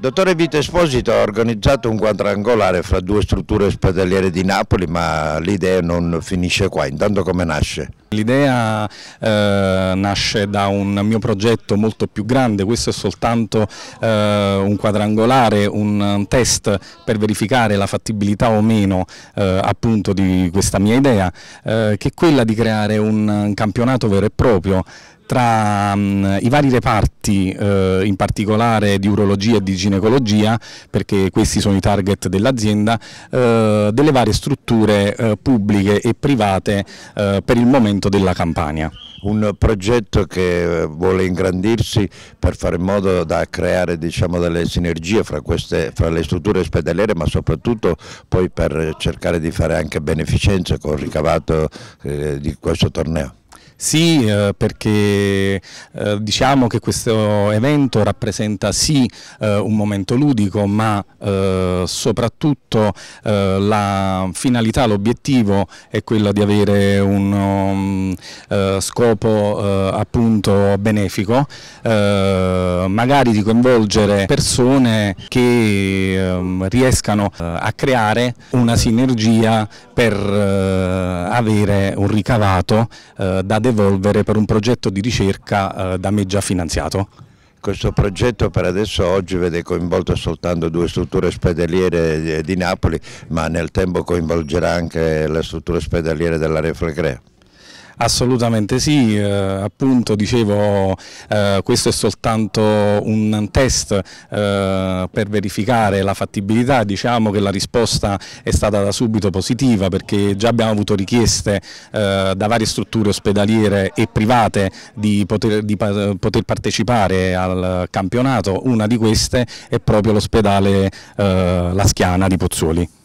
Dottore Vito Esposito ha organizzato un quadrangolare fra due strutture ospedaliere di Napoli, ma l'idea non finisce qua. Intanto come nasce? L'idea eh, nasce da un mio progetto molto più grande, questo è soltanto eh, un quadrangolare, un, test per verificare la fattibilità o meno eh, appunto di questa mia idea, eh, che è quella di creare un, campionato vero e proprio tra um, i vari reparti, eh, in particolare di urologia e di ginecologia, perché questi sono i target dell'azienda, eh, delle varie strutture eh, pubbliche e private eh, per il momento miglioramento della Campania. Un progetto che eh, vuole ingrandirsi per fare in modo da creare diciamo, delle sinergie fra, queste, fra, le strutture ospedaliere ma soprattutto poi per cercare di fare anche beneficenza con il ricavato eh, di questo torneo. Sì, eh, perché eh, diciamo che questo evento rappresenta sì eh, un momento ludico, ma eh, soprattutto eh, la finalità, l'obiettivo è quello di avere un um, scopo appunto benefico, magari di coinvolgere persone che ehm, riescano a creare una sinergia per avere un ricavato eh, da devolvere per un progetto di ricerca eh, da me già finanziato. Questo progetto per adesso oggi vede coinvolto soltanto due strutture ospedaliere eh, di Napoli, ma nel tempo coinvolgerà anche la struttura ospedaliere dell'area Flegrea. Assolutamente sì, eh, appunto dicevo eh, questo è soltanto un test eh, per verificare la fattibilità, diciamo che la risposta è stata da subito positiva perché già abbiamo avuto richieste eh, da varie strutture ospedaliere e private di poter, di pa poter partecipare al campionato, una di queste è proprio l'ospedale eh, La Schiana di Pozzuoli.